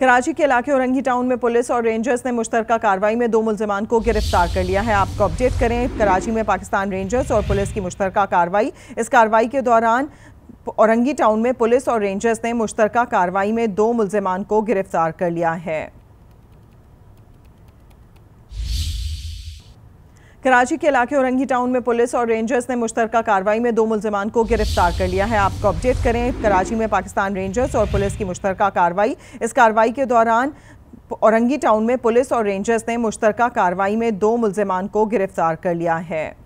कराची के इलाके औरंगी टाउन में पुलिस और रेंजर्स ने मुश्तर कार्रवाई में दो मुलजमान को गिरफ्तार कर लिया है आपको अपडेट करें कराची में पाकिस्तान रेंजर्स और पुलिस की मुश्तर कार्रवाई इस कार्रवाई के दौरान औरंगी टाउन में पुलिस और रेंजर्स ने मुश्तर कार्रवाई में दो मुलजमान को गिरफ्तार कर लिया है कराची के इलाके औरंगी टाउन में पुलिस और रेंजर्स ने मुश्तर कार्रवाई में दो मुलजमान को गिरफ्तार कर लिया है आपको अपडेट करें कराची में पाकिस्तान रेंजर्स और पुलिस की मुश्तर कार्रवाई इस कार्रवाई के दौरान औरंगी टाउन में पुलिस और रेंजर्स ने मुश्तर कार्रवाई में दो मुलजमान को गिरफ्तार कर लिया है